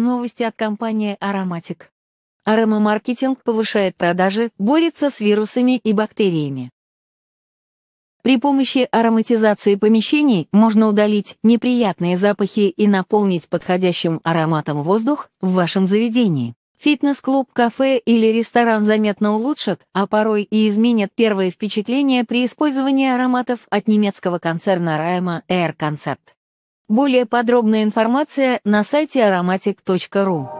Новости от компании «Ароматик». Аромамаркетинг повышает продажи, борется с вирусами и бактериями. При помощи ароматизации помещений можно удалить неприятные запахи и наполнить подходящим ароматом воздух в вашем заведении. Фитнес-клуб, кафе или ресторан заметно улучшат, а порой и изменят первое впечатление при использовании ароматов от немецкого концерна Райма Air Concept. Более подробная информация на сайте aromatic.ru.